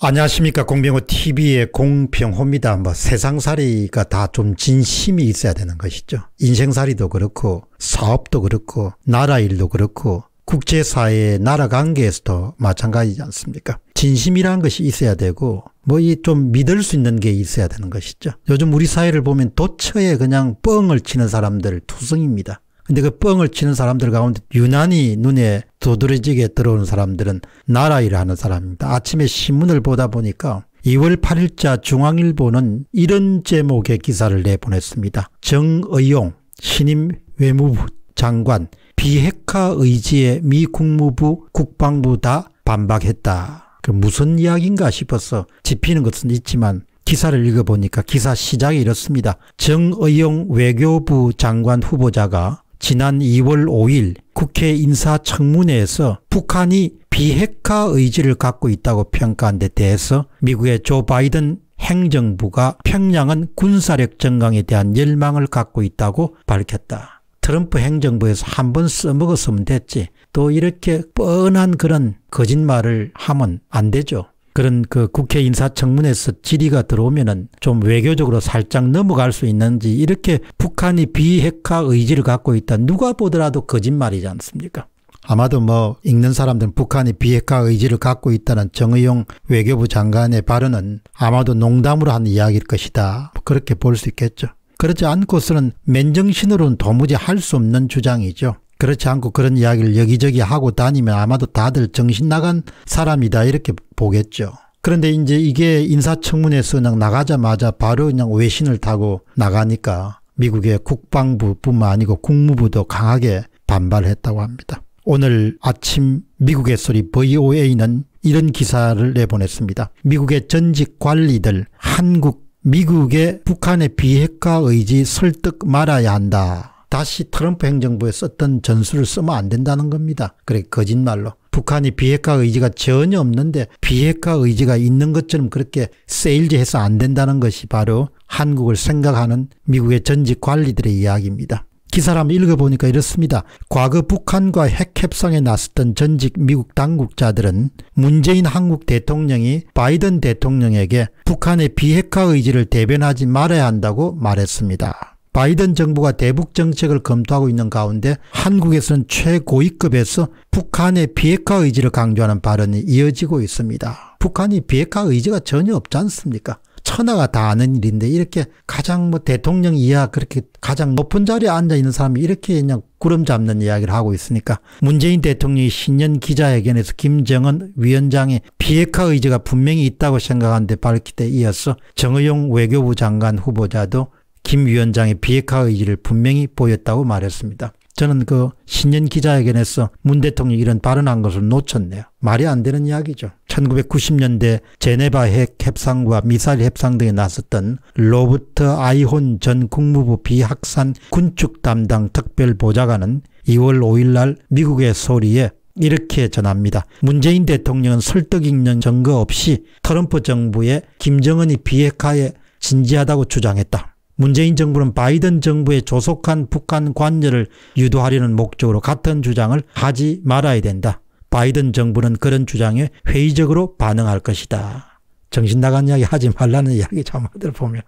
안녕하십니까 공병호TV의 공병호입니다. 뭐 세상살이가 다 좀 진심이 있어야 되는 것이죠. 인생살이도 그렇고 사업도 그렇고 나라일도 그렇고 국제사회 나라관계에서도 마찬가지지 않습니까 진심이라는 것이 있어야 되고 뭐 이 좀 믿을 수 있는 게 있어야 되는 것이죠. 요즘 우리 사회를 보면 도처에 그냥 뻥을 치는 사람들 투성입니다. 근데 그 뻥을 치는 사람들 가운데 유난히 눈에 두드러지게 들어오는 사람들은 나라 일을 하는 사람입니다. 아침에 신문을 보다 보니까 2월 8일자 중앙일보는 이런 제목의 기사를 내보냈습니다. 정의용 신임 외무부 장관 비핵화 의지에 미 국무부 국방부 다 반박했다. 그 무슨 이야기인가 싶어서 짚히는 것은 있지만 기사를 읽어보니까 기사 시작이 이렇습니다. 정의용 외교부 장관 후보자가 지난 2월 5일 국회 인사청문회에서 북한이 비핵화 의지를 갖고 있다고 평가한 데 대해서 미국의 조 바이든 행정부가 평양은 군사력 증강에 대한 열망을 갖고 있다고 밝혔다. 트럼프 행정부에서 한 번 써먹었으면 됐지 또 이렇게 뻔한 그런 거짓말을 하면 안 되죠. 그런 그 국회 인사청문회에서 질의가 들어오면은 좀 외교적으로 살짝 넘어갈 수 있는지 이렇게 북한이 비핵화 의지를 갖고 있다. 누가 보더라도 거짓말이지 않습니까? 아마도 뭐 읽는 사람들은 북한이 비핵화 의지를 갖고 있다는 정의용 외교부 장관의 발언은 아마도 농담으로 한 이야기일 것이다. 뭐 그렇게 볼 수 있겠죠. 그렇지 않고서는 맨정신으로는 도무지 할 수 없는 주장이죠. 그렇지 않고 그런 이야기를 여기저기 하고 다니면 아마도 다들 정신 나간 사람이다 이렇게 보겠죠. 그런데 이제 이게 인사청문회에서 그냥 나가자마자 바로 그냥 외신을 타고 나가니까 미국의 국방부뿐만 아니고 국무부도 강하게 반발했다고 합니다. 오늘 아침 미국의 소리 VOA는 이런 기사를 내보냈습니다. 미국의 전직 관리들 한국 미국의 북한의 비핵화 의지 설득 말아야 한다. 다시 트럼프 행정부에 썼던 전술을 쓰면 안 된다는 겁니다. 그래 거짓말로. 북한이 비핵화 의지가 전혀 없는데 비핵화 의지가 있는 것처럼 그렇게 세일즈해서 안 된다는 것이 바로 한국을 생각하는 미국의 전직 관리들의 이야기입니다. 기사를 한번 읽어보니까 이렇습니다. 과거 북한과 핵협상에 나섰던 전직 미국 당국자들은 문재인 한국 대통령이 바이든 대통령에게 북한의 비핵화 의지를 대변하지 말아야 한다고 말했습니다. 바이든 정부가 대북 정책을 검토하고 있는 가운데 한국에서는 최고위급에서 북한의 비핵화 의지를 강조하는 발언이 이어지고 있습니다. 북한이 비핵화 의지가 전혀 없지 않습니까? 천하가 다 아는 일인데 이렇게 가장 뭐 대통령 이하 그렇게 가장 높은 자리에 앉아 있는 사람이 이렇게 그냥 구름 잡는 이야기를 하고 있으니까 문재인 대통령이 신년 기자회견에서 김정은 위원장이 비핵화 의지가 분명히 있다고 생각하는데 밝힐 때 이어서 정의용 외교부 장관 후보자도 김 위원장의 비핵화 의지를 분명히 보였다고 말했습니다. 저는 그 신년 기자회견에서 문 대통령이 이런 발언한 것을 놓쳤네요. 말이 안 되는 이야기죠. 1990년대 제네바 핵 협상과 미사일 협상 등에 나섰던 로버트 아이혼 전 국무부 비확산 군축 담당 특별보좌관은 2월 5일 날 미국의 소리에 이렇게 전합니다. 문재인 대통령은 설득 있는 증거 없이 트럼프 정부의 김정은이 비핵화에 진지하다고 주장했다. 문재인 정부는 바이든 정부의 조속한 북한 관여를 유도하려는 목적으로 같은 주장을 하지 말아야 된다. 바이든 정부는 그런 주장에 회의적으로 반응할 것이다. 정신 나간 이야기 하지 말라는 이야기 참아들 보면.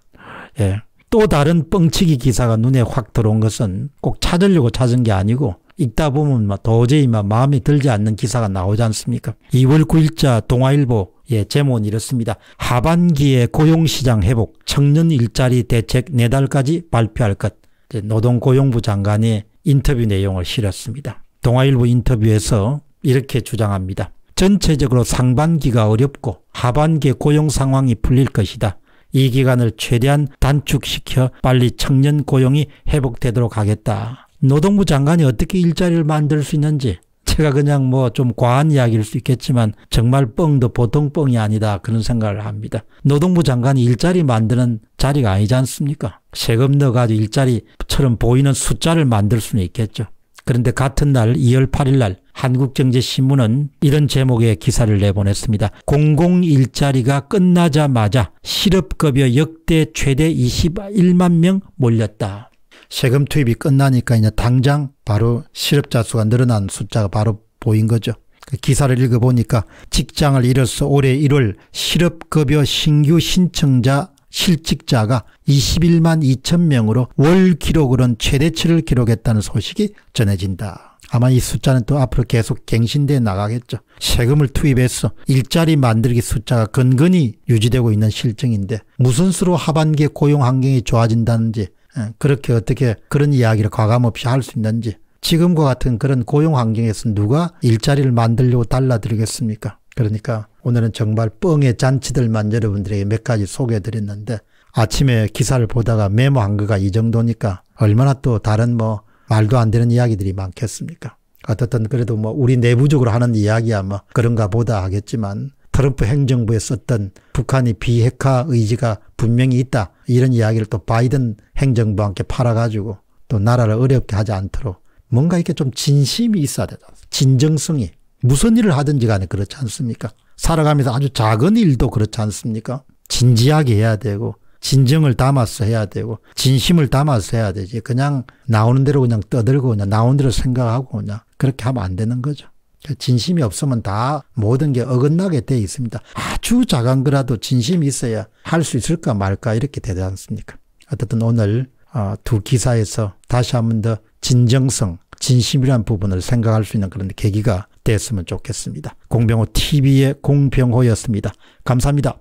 예. 또 다른 뻥치기 기사가 눈에 확 들어온 것은 꼭 찾으려고 찾은 게 아니고 읽다 보면 도저히 막 마음에 들지 않는 기사가 나오지 않습니까? 2월 9일자 동아일보 예, 제목은 이렇습니다. 하반기에 고용시장 회복, 청년 일자리 대책 4달까지 발표할 것. 노동고용부 장관의 인터뷰 내용을 실었습니다. 동아일보 인터뷰에서 이렇게 주장합니다. 전체적으로 상반기가 어렵고 하반기에 고용 상황이 풀릴 것이다. 이 기간을 최대한 단축시켜 빨리 청년 고용이 회복되도록 하겠다. 노동부 장관이 어떻게 일자리를 만들 수 있는지 자가 그냥 뭐 좀 과한 이야기일 수 있겠지만 정말 뻥도 보통 뻥이 아니다 그런 생각을 합니다. 노동부 장관이 일자리 만드는 자리가 아니지 않습니까? 세금 넣어가지고 일자리처럼 보이는 숫자를 만들 수는 있겠죠. 그런데 같은 날 2월 8일 날 한국경제신문은 이런 제목의 기사를 내보냈습니다. 공공일자리가 끝나자마자 실업급여 역대 최대 21만 명 몰렸다. 세금 투입이 끝나니까 이제 당장 바로 실업자 수가 늘어난 숫자가 바로 보인 거죠. 그 기사를 읽어보니까 직장을 잃어서 올해 1월 실업급여 신규 신청자 실직자가 21만 2천 명으로 월기록으로는 최대치를 기록했다는 소식이 전해진다. 아마 이 숫자는 또 앞으로 계속 갱신돼 나가겠죠. 세금을 투입해서 일자리 만들기 숫자가 근근히 유지되고 있는 실정인데 무슨 수로 하반기에 고용 환경이 좋아진다는지 예, 그렇게 어떻게 그런 이야기를 과감없이 할 수 있는지 지금과 같은 그런 고용 환경에서 누가 일자리를 만들려고 달라들리겠습니까 그러니까 오늘은 정말 뻥의 잔치들만 여러분들에게 몇 가지 소개해 드렸는데 아침에 기사를 보다가 메모한 거가 이 정도니까 얼마나 또 다른 뭐 말도 안 되는 이야기들이 많겠습니까? 어떻든 그래도 뭐 우리 내부적으로 하는 이야기야 뭐 그런가 보다 하겠지만 트럼프 행정부에 썼던 북한이 비핵화 의지가 분명히 있다. 이런 이야기를 또 바이든 행정부와 함께 팔아가지고 또 나라를 어렵게 하지 않도록 뭔가 이렇게 좀 진심이 있어야 되죠. 진정성이. 무슨 일을 하든지 간에 그렇지 않습니까? 살아가면서 아주 작은 일도 그렇지 않습니까? 진지하게 해야 되고, 진정을 담아서 해야 되고, 진심을 담아서 해야 되지. 그냥 나오는 대로 그냥 떠들고 그냥 나오는 대로 생각하고 그냥 그렇게 하면 안 되는 거죠. 진심이 없으면 다 모든 게 어긋나게 돼 있습니다. 아주 작은 거라도 진심이 있어야 할 수 있을까 말까 이렇게 되지 않습니까? 어쨌든 오늘 어, 두 기사에서 다시 한번 더 진정성, 진심이란 부분을 생각할 수 있는 그런 계기가 됐으면 좋겠습니다. 공병호 TV의 공병호였습니다. 감사합니다.